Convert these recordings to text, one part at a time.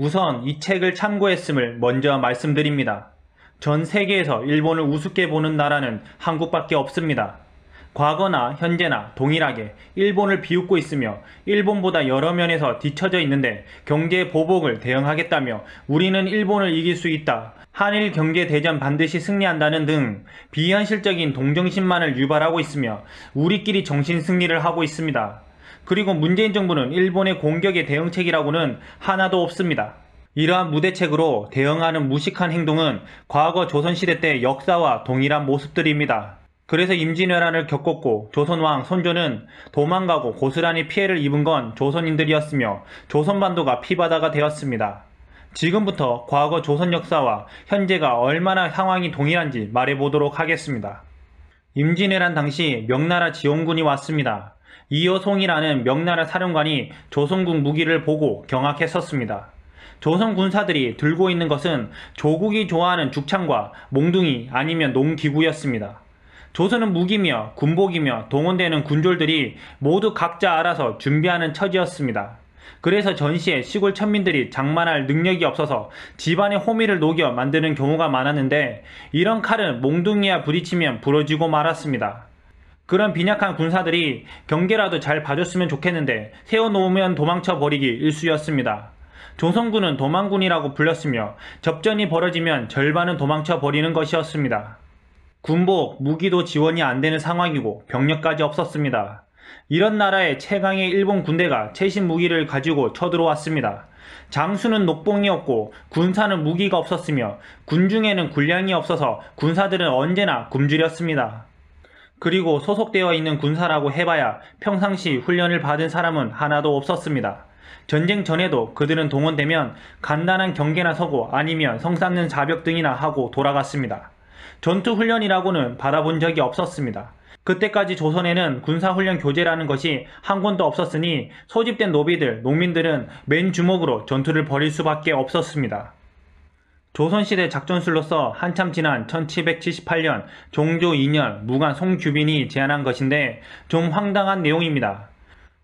우선 이 책을 참고했음을 먼저 말씀드립니다. 전 세계에서 일본을 우습게 보는 나라는 한국밖에 없습니다. 과거나 현재나 동일하게 일본을 비웃고 있으며 일본보다 여러 면에서 뒤처져 있는데 경제 보복을 대응하겠다며 우리는 일본을 이길 수 있다. 한일 경제 대전 반드시 승리한다는 등 비현실적인 동정심만을 유발하고 있으며 우리끼리 정신 승리를 하고 있습니다. 그리고 문재인 정부는 일본의 공격의 대응책이라고는 하나도 없습니다. 이러한 무대책으로 대응하는 무식한 행동은 과거 조선시대 때 역사와 동일한 모습들입니다. 그래서 임진왜란을 겪었고 조선왕 선조는 도망가고 고스란히 피해를 입은 건 조선인들이었으며 조선반도가 피바다가 되었습니다. 지금부터 과거 조선 역사와 현재가 얼마나 상황이 동일한지 말해보도록 하겠습니다. 임진왜란 당시 명나라 지원군이 왔습니다. 이여송이라는 명나라 사령관이 조선군 무기를 보고 경악했었습니다. 조선 군사들이 들고 있는 것은 조국이 좋아하는 죽창과 몽둥이 아니면 농기구였습니다. 조선은 무기며 군복이며 동원되는 군졸들이 모두 각자 알아서 준비하는 처지였습니다. 그래서 전시에 시골 천민들이 장만할 능력이 없어서 집안의 호미를 녹여 만드는 경우가 많았는데 이런 칼은 몽둥이와 부딪히면 부러지고 말았습니다. 그런 빈약한 군사들이 경계라도 잘 봐줬으면 좋겠는데 세워놓으면 도망쳐버리기 일쑤였습니다. 조선군은 도망군이라고 불렸으며 접전이 벌어지면 절반은 도망쳐버리는 것이었습니다. 군복, 무기도 지원이 안 되는 상황이고 병력까지 없었습니다. 이런 나라의 최강의 일본 군대가 최신 무기를 가지고 쳐들어왔습니다. 장수는 녹봉이었고 군사는 무기가 없었으며 군중에는 군량이 없어서 군사들은 언제나 굶주렸습니다. 그리고 소속되어 있는 군사라고 해봐야 평상시 훈련을 받은 사람은 하나도 없었습니다. 전쟁 전에도 그들은 동원되면 간단한 경계나 서고 아니면 성쌓는 자벽 등이나 하고 돌아갔습니다. 전투훈련이라고는 받아본 적이 없었습니다. 그때까지 조선에는 군사훈련 교재라는 것이 한 권도 없었으니 소집된 노비들, 농민들은 맨 주먹으로 전투를 벌일 수밖에 없었습니다. 조선시대 작전술로서 한참 지난 1778년 종조 2년 무관 송규빈이 제안한 것인데 좀 황당한 내용입니다.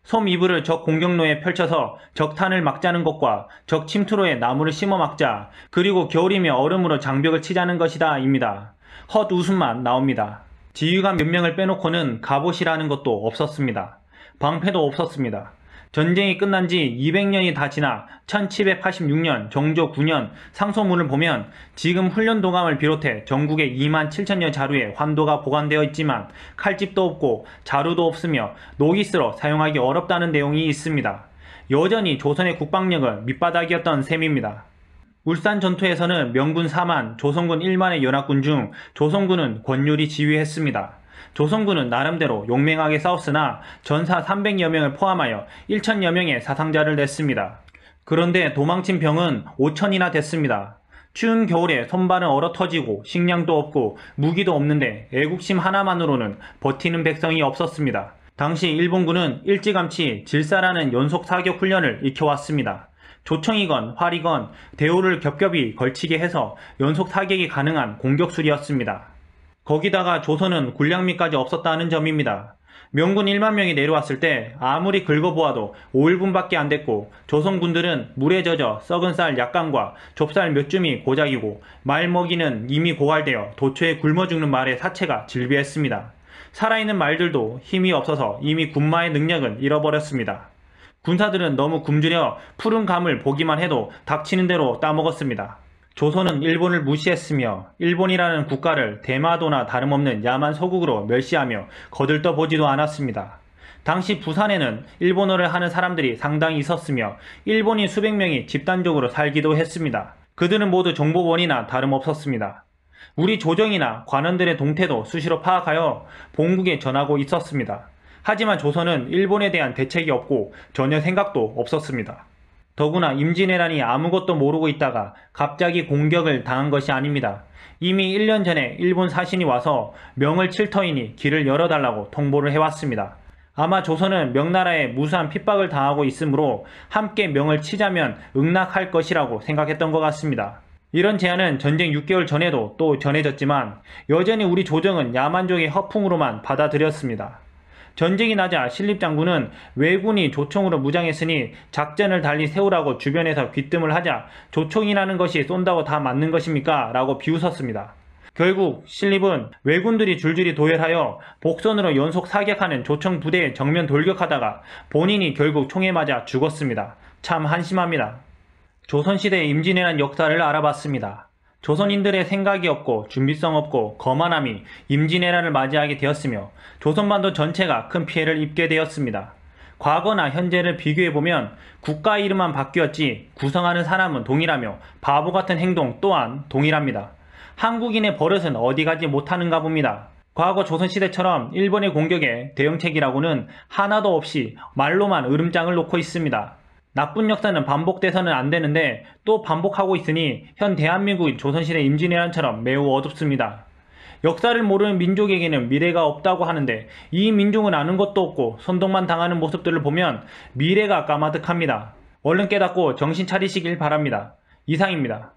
솜 이불을 적 공격로에 펼쳐서 적탄을 막자는 것과 적 침투로에 나무를 심어 막자 그리고 겨울이며 얼음으로 장벽을 치자는 것이다 입니다. 헛 웃음만 나옵니다. 지휘관 몇 명을 빼놓고는 갑옷이라는 것도 없었습니다. 방패도 없었습니다. 전쟁이 끝난 지 200년이 다 지나 1786년 정조 9년 상소문을 보면 지금 훈련도감을 비롯해 전국에 2만 7천여 자루의 환도가 보관되어 있지만 칼집도 없고 자루도 없으며 녹이 쓸어 사용하기 어렵다는 내용이 있습니다. 여전히 조선의 국방력은 밑바닥이었던 셈입니다. 울산 전투에서는 명군 4만, 조선군 1만의 연합군 중 조선군은 권율이 지휘했습니다. 조선군은 나름대로 용맹하게 싸웠으나 전사 300여 명을 포함하여 1천여 명의 사상자를 냈습니다. 그런데 도망친 병은 5천이나 됐습니다. 추운 겨울에 손발은 얼어 터지고 식량도 없고 무기도 없는데 애국심 하나만으로는 버티는 백성이 없었습니다. 당시 일본군은 일찌감치 질사라는 연속 사격 훈련을 익혀왔습니다. 조청이건 활이건 대우를 겹겹이 걸치게 해서 연속 사격이 가능한 공격술이었습니다. 거기다가 조선은 군량미까지 없었다는 점입니다. 명군 1만 명이 내려왔을 때 아무리 긁어보아도 5일분밖에 안 됐고 조선군들은 물에 젖어 썩은 쌀 약간과 좁쌀 몇 줌이 고작이고 말먹이는 이미 고갈되어 도처에 굶어 죽는 말의 사체가 질비했습니다. 살아있는 말들도 힘이 없어서 이미 군마의 능력은 잃어버렸습니다. 군사들은 너무 굶주려 푸른 감을 보기만 해도 닥치는 대로 따먹었습니다. 조선은 일본을 무시했으며 일본이라는 국가를 대마도나 다름없는 야만 소국으로 멸시하며 거들떠보지도 않았습니다. 당시 부산에는 일본어를 하는 사람들이 상당히 있었으며 일본인 수백 명이 집단적으로 살기도 했습니다. 그들은 모두 정보원이나 다름없었습니다. 우리 조정이나 관원들의 동태도 수시로 파악하여 본국에 전하고 있었습니다. 하지만 조선은 일본에 대한 대책이 없고 전혀 생각도 없었습니다. 더구나 임진왜란이 아무것도 모르고 있다가 갑자기 공격을 당한 것이 아닙니다. 이미 1년 전에 일본 사신이 와서 명을 칠 터이니 길을 열어달라고 통보를 해왔습니다. 아마 조선은 명나라에 무수한 핍박을 당하고 있으므로 함께 명을 치자면 응낙할 것이라고 생각했던 것 같습니다. 이런 제안은 전쟁 6개월 전에도 또 전해졌지만 여전히 우리 조정은 야만족의 허풍으로만 받아들였습니다. 전쟁이 나자 신립 장군은 왜군이 조총으로 무장했으니 작전을 달리 세우라고 주변에서 귀뜸을 하자 조총이라는 것이 쏜다고 다 맞는 것입니까? 라고 비웃었습니다. 결국 신립은 왜군들이 줄줄이 도열하여 복선으로 연속 사격하는 조총 부대에 정면 돌격하다가 본인이 결국 총에 맞아 죽었습니다. 참 한심합니다. 조선시대 임진왜란 역사를 알아봤습니다. 조선인들의 생각이 없고 준비성 없고 거만함이 임진왜란을 맞이하게 되었으며 조선반도 전체가 큰 피해를 입게 되었습니다. 과거나 현재를 비교해보면 국가 이름만 바뀌었지 구성하는 사람은 동일하며 바보 같은 행동 또한 동일합니다. 한국인의 버릇은 어디 가지 못하는가 봅니다. 과거 조선시대처럼 일본의 공격에 대응책이라고는 하나도 없이 말로만 으름장을 놓고 있습니다. 나쁜 역사는 반복돼서는 안 되는데 또 반복하고 있으니 현대한민국 조선시대 임진왜란처럼 매우 어둡습니다. 역사를 모르는 민족에게는 미래가 없다고 하는데 이 민족은 아는 것도 없고 선동만 당하는 모습들을 보면 미래가 까마득합니다. 얼른 깨닫고 정신 차리시길 바랍니다. 이상입니다.